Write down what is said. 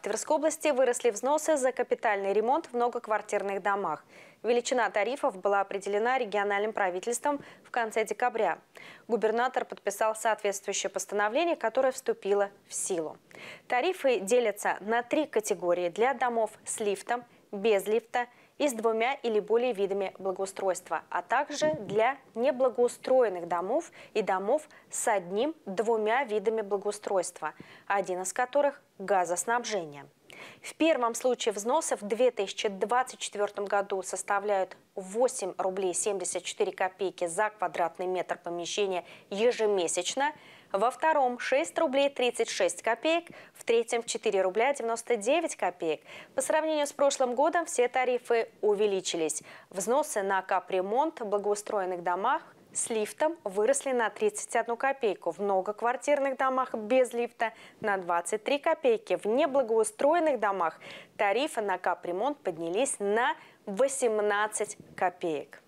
В Тверской области выросли взносы за капитальный ремонт в многоквартирных домах. Величина тарифов была определена региональным правительством в конце декабря. Губернатор подписал соответствующее постановление, которое вступило в силу. Тарифы делятся на три категории для домов с лифтом – без лифта и с двумя или более видами благоустройства, а также для неблагоустроенных домов и домов с одним-двумя видами благоустройства, один из которых – газоснабжение. В первом случае взносы в 2024 году составляют 8 рублей 74 копейки за квадратный метр помещения ежемесячно – во втором 6 рублей 36 копеек, в третьем 4 рубля 99 копеек. По сравнению с прошлым годом все тарифы увеличились. Взносы на капремонт в благоустроенных домах с лифтом выросли на 31 копейку, в многоквартирных домах без лифта на 23 копейки, в неблагоустроенных домах тарифы на капремонт поднялись на 18 копеек.